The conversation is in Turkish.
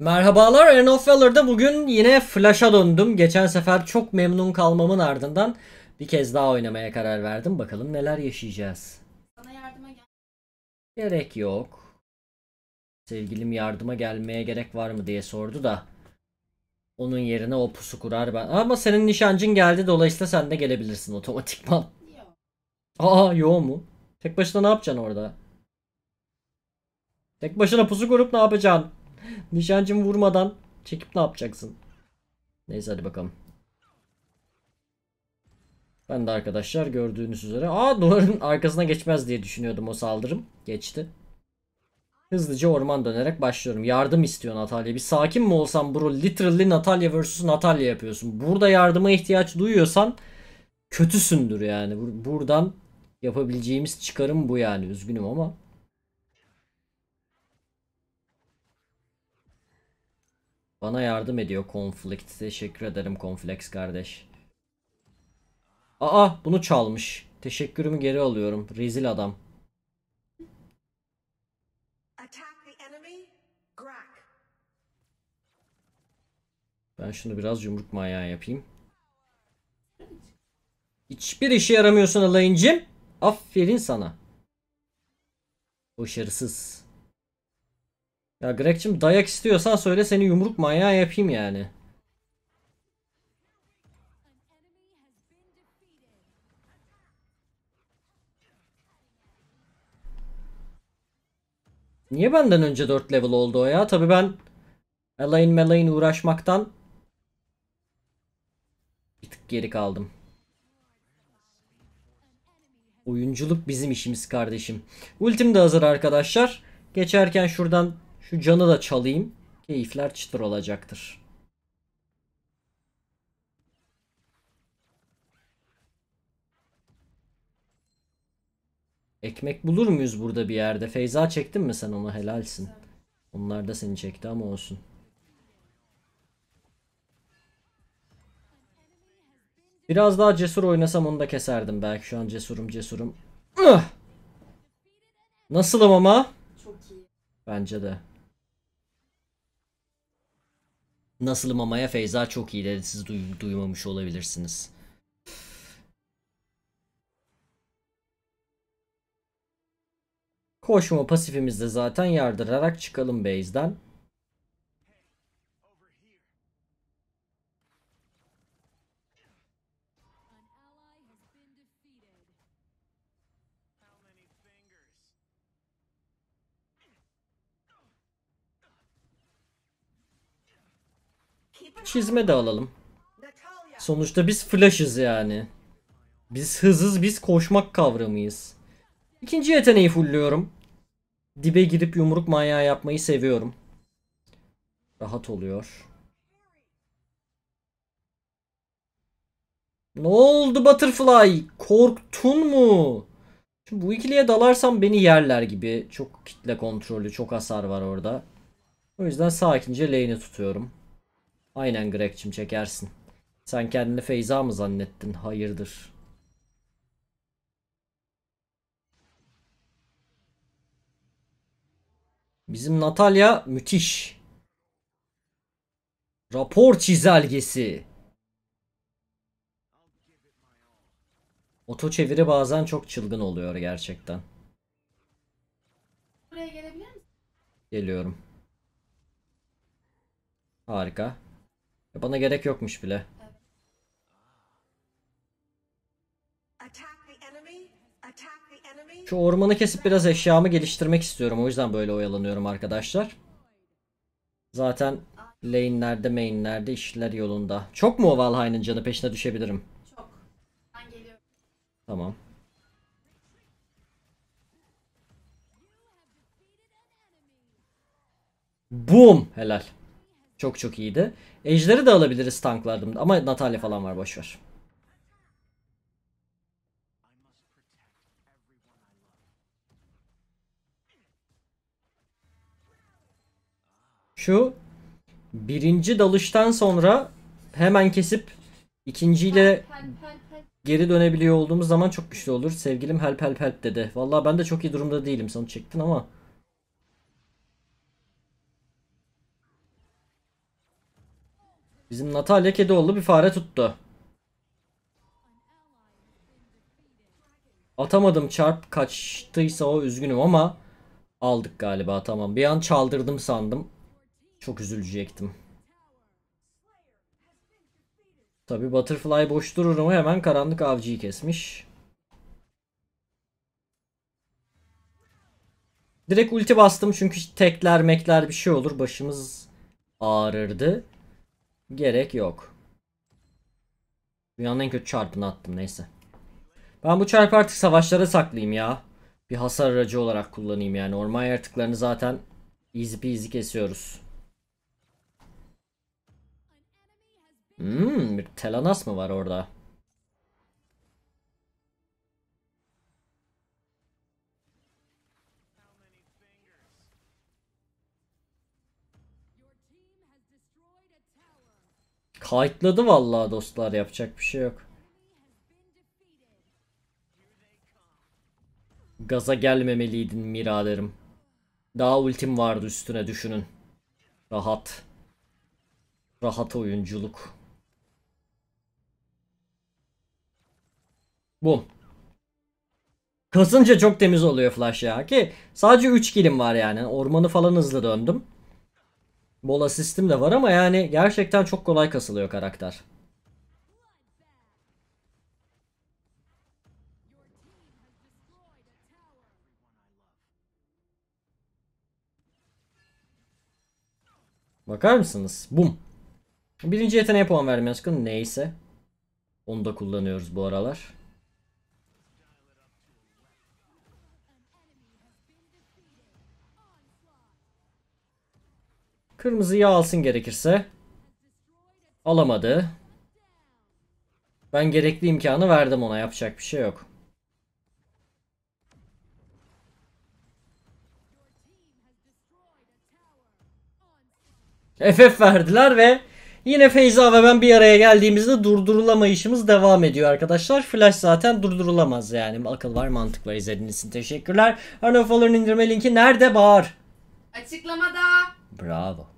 Merhabalar Aaron Feller'da bugün yine Flash'a döndüm. Geçen sefer çok memnun kalmamın ardından bir kez daha oynamaya karar verdim. Bakalım neler yaşayacağız. Sana Gerek yok. Sevgilim yardıma gelmeye gerek var mı diye sordu da. Onun yerine o pusu kurar ben. Ama senin nişancın geldi dolayısıyla sen de gelebilirsin otomatikman. Yok. Aa yo mu? Tek başına ne yapacaksın orada? Tek başına pusu kurup ne yapacaksın? Nişancım vurmadan çekip ne yapacaksın? Neyse hadi bakalım. Ben de arkadaşlar gördüğünüz üzere. Aa duvarın arkasına geçmez diye düşünüyordum o saldırım. Geçti. Hızlıca orman dönerek başlıyorum. Yardım istiyor Natalya. Bir sakin mi olsan bro? Literally Natalya vs Natalya yapıyorsun. Burada yardıma ihtiyaç duyuyorsan kötüsündür yani. Buradan yapabileceğimiz çıkarım bu yani. Üzgünüm ama. Bana yardım ediyor Conflict. Teşekkür ederim Conflex kardeş. Aa bunu çalmış. Teşekkürümü geri alıyorum. Rezil adam. Ben şunu biraz yumruk manyağı yapayım. Hiçbir işe yaramıyorsun alayıncım. Aferin sana. Başarısız. Ya Greg'cim dayak istiyorsan söyle seni yumruk manyağı yapayım yani. Niye benden önce 4 level oldu o ya? Tabi ben Elaine Melaine uğraşmaktan bir tık geri kaldım. Oyunculuk bizim işimiz kardeşim. Ultim de hazır arkadaşlar. Geçerken şuradan şu canı da çalayım. Keyifler çıtır olacaktır. Ekmek bulur muyuz burada bir yerde? Feyza çektin mi sen onu? Helalsin. Onlar da seni çekti ama olsun. Biraz daha cesur oynasam onu da keserdim belki. Şu an cesurum cesurum. Nasılım ama? Bence de. Nasılım mamaya Feyza çok iyi dedi. Siz duy duymamış olabilirsiniz. Koşma pasifimizde zaten yardırarak çıkalım base'den. Çizme de alalım. Sonuçta biz flash'ız yani. Biz hızız, biz koşmak kavramıyız. İkinci yeteneği fullüyorum. Dibe girip yumruk manyağı yapmayı seviyorum. Rahat oluyor. Ne oldu Butterfly? Korktun mu? Şimdi bu ikiliye dalarsam beni yerler gibi. Çok kitle kontrolü, çok hasar var orada. O yüzden sakince lane'i tutuyorum. Aynen Greg'cim çekersin. Sen kendini Feyza mı zannettin? Hayırdır. Bizim Natalya müthiş. Rapor çizelgesi. Oto çeviri bazen çok çılgın oluyor gerçekten. Buraya gelebilir misin? Geliyorum. Harika. Bana gerek yokmuş bile. Şu ormanı kesip biraz eşyamı geliştirmek istiyorum. O yüzden böyle oyalanıyorum arkadaşlar. Zaten lane'lerde, main'lerde işler yolunda. Çok mu Valhain'in canı peşine düşebilirim? Çok. Ben geliyorum. Tamam. Boom. Helal. Çok çok iyiydi. Ejder'i de alabiliriz tanklarda ama Natalya falan var boşver. Şu birinci dalıştan sonra hemen kesip ikinciyle geri dönebiliyor olduğumuz zaman çok güçlü olur. Sevgilim help help help dedi. Vallahi ben de çok iyi durumda değilim. Sana çektin ama. Bizim Natalya kedi bir fare tuttu. Atamadım çarp kaçtıysa o üzgünüm ama aldık galiba tamam. Bir an çaldırdım sandım. Çok üzülecektim. Tabi Butterfly boş durur ama hemen karanlık avcıyı kesmiş. Direkt ulti bastım çünkü tekler mekler bir şey olur başımız ağrırdı. Gerek yok. Dünyanın en kötü çarpını attım neyse. Ben bu çarpı artık savaşlara saklayayım ya. Bir hasar aracı olarak kullanayım yani. Orman yaratıklarını zaten easy peasy kesiyoruz. Hmm, bir telanas mı var orada? Kayıtladı vallahi dostlar yapacak bir şey yok. Gaza gelmemeliydin miraderim. Daha ultim vardı üstüne düşünün. Rahat. Rahat oyunculuk. Bu. Kasınca çok temiz oluyor flash ya ki sadece 3 kilim var yani. Ormanı falan hızlı döndüm. Bol asistim de var ama yani gerçekten çok kolay kasılıyor karakter. Bakar mısınız? Bum. Birinci yeteneğe puan vermeye çıkın. Neyse. Onu da kullanıyoruz bu aralar. Kırmızıyı alsın gerekirse. Alamadı. Ben gerekli imkanı verdim ona yapacak bir şey yok. FF verdiler ve yine Feyza ve ben bir araya geldiğimizde durdurulamayışımız devam ediyor arkadaşlar. Flash zaten durdurulamaz yani. Akıl var mantıkla izlediğiniz için teşekkürler. Arnavutların indirme linki nerede bağır? Açıklamada. Bravo.